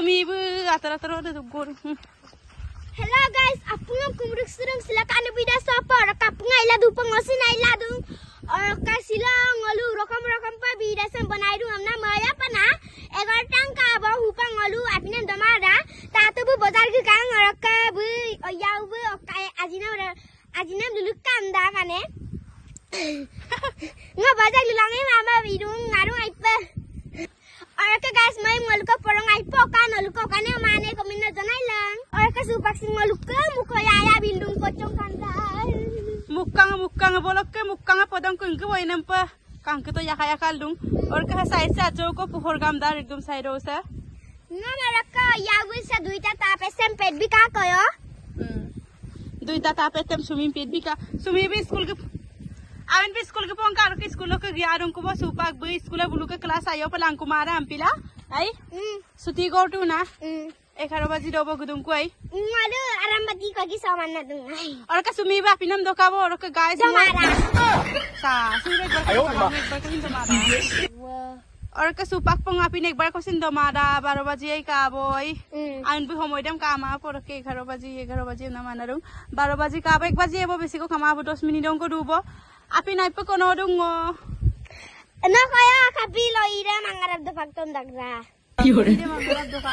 sumi bu atara taro ada tugur hmm. hello guys aku nggak kumruk serung silakan ibu ida sopo raka pengai ladu pengosin nai orang eh, raka sila ngalu orang merakam pa ibu dah sampo nai du amna maya pana egar eh, tangka bawa hupa ngalu apinya domara tato bu bazar ke kang raka bu oyau bu oka orang, ora ajina dulu kan kane eh. nggak bazar dulu lagi mama bidung ngaruh ipe Orka guys, may maluka porong ay po ka naluka ka na manay ko minna danay lang. Orka supak sing maluka muko yaya bindung pocong kandal. Mukang mukang bolok ke mukang podong ko ingko wainam pa. Kang ke to yaka yaka lung. Orka sai sa jo ko puhor gam dar ekdom sai ro sa. Na mera ka yagu sa duita tape sem pet bi ka koyo. दुई दाता पे तुम सुमी पेट भी का सुमी भी स्कूल के அவன் போய் ஸ்கூலுக்கு போங்க அவனுக்கு ஸ்கூலுக்கு யாரும் குவா சூப்பாக போய் ஸ்கூல புழுக்க கிளாஸ் ஆயோ போல அங்குமார அம்பிலா ஐ சுத்தி கோட்டும் நான் এঘাৰ বাজি ৰব গুদুম কোৱাই অৰকা চুমি বা পিনম দকাব অৰকা গাই অৰকা চুপাক পঙা পিন একবাৰ কৈছিল দমাৰা বাৰ বাজি এই কাব আনবি সময় দাম কামা পৰকে এঘাৰ বাজি এঘাৰ বাজি নামান আৰু বাৰ বাজি কাব এক বাজি আহিব বেছিকৈ কামাব দহ মিনিট অংক ধুব Api naik pun kono dungo. Enak kaya kapilo ira mangarap do pagtom dagra. Yore. Iya, ira mangarap do ka.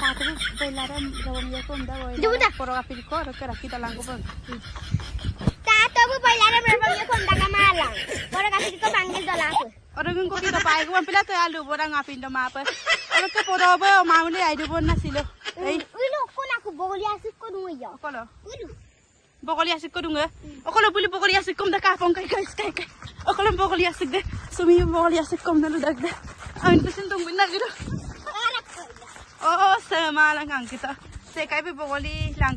Patro pelaram gawon ya kom da boy. api ko ro kera kita Tato bu pelaram gawon ya kom daga malang. Poro kapil ko bangel dolaku. Orang yang kau kita pakai kawan pila tu alu ya, borang ngapain Orang ke poro apa mau ni ayu pun nasi lo. Ulu kau nak boleh asik kau ya. Kalau. Ulu bokol yasik ko puli ya? oh, bokol yasik kom da kafong kai kai kai kai okol oh, bokol sumi bokol yasik kom dag de amin pesen tong bin nagi gitu. do oh, oh sama lang kang kita se kai pe bokol i lang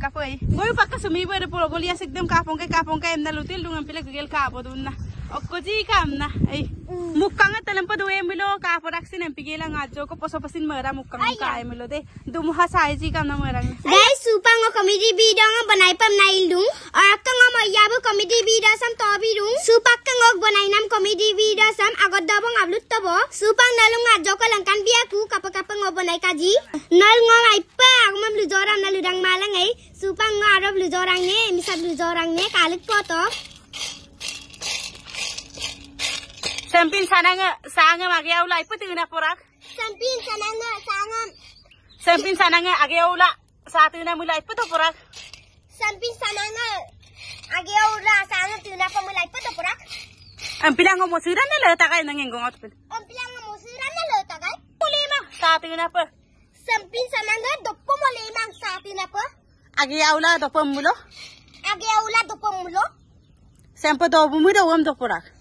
pakka sumi bokol yasik dem kafong kai kafong kai em da gel ka Okoji kamna. Ai. Mukkanga talampa duwe milo ka poraksi nempige la ngajo ko poso pasin mera mukkanga ka ai milo de. Dumha sai ji kamna mera. Guys, Supang ngo comedy video ngo banai pam nail dung. Arakka ngo maiya bu komedi video sam to bi Supa ka ngo banai nam komedi video sam agot da bang ablut Supang bo. Supa nalu ngajo ko langkan bia ku kapa kapa ngo banai ka ji. Nal ngo ai pa ngo mam lu joram nalu malang ai. Supang ngo arab lu joram ne, misal lu joram ne kalik potok. Sampin sananga sanga ipati na porak. Sampin sananga sanga. Sampin sananga agyaula na mula ipato porak. Sampin sananga agyaula sanga tuna na mula ipato porak. Ang pilang mo sira na lata kay nang gungot pin. Ang pilang mo sira na lata kay. Pulima na pa. Sampin sananga doppo mulima na pa. Agyaula dopo mulo. Agyaula dopo mulo. Sampo dobu mudo wam porak.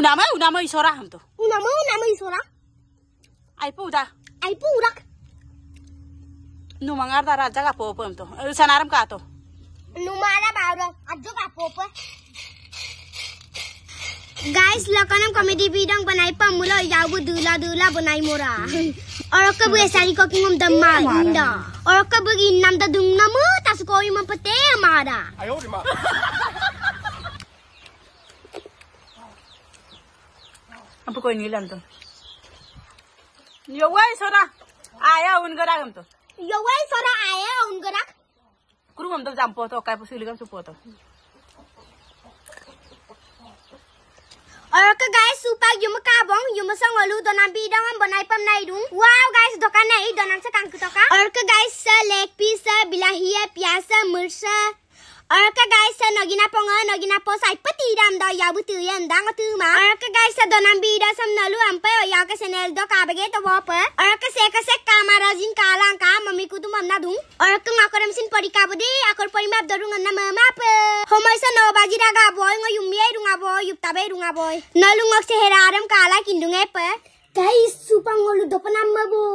unama unama isora hamto unama unama isora aipu udah aipu udah? nu mangar darat jaga popo hamto sanaram ka to nu mara baro ajo ka popo guys lakukan komedi bidang banai pa mulo yabu dula dula banai mora orok ka buya e sari ko kingum da malinda orok ka bugi nam da dung namu tas ko yum pate amara ayo rima apa kau ini lantau? Ya wae sora, ayah ungerak kamu tuh. Ya wae sora ayah ungerak. Kru kamu tuh jam potong, kayak pusing kamu supoto. Oke guys, supaya yuma kabong, yuma sang lalu donan bi dengan bonai pam nai dong. Wow guys, toka nai eh, donan sekarang kita. Oke okay guys, se leg pisa bilahia piasa mursa. Oke guys, nogi na pongo, nogi na po sai peti dam do ya butu yen dang atu ma. Oke guys, do nam bi da sam nalu ampe o ya ke senel do kabe ge to wope. Oke se ke se kama rajin kalang ka mami kudu mam na dung. Oke ngakor mesin pori kabu di, akor pori map do rung enam ma pe. Homo isa no baji da ga boy ngo yum mie rung a boy, yup tabe rung a boy. Nalu ngok se hera adam kala kindung e pe. Guys, supang ngolu do penam ma bu.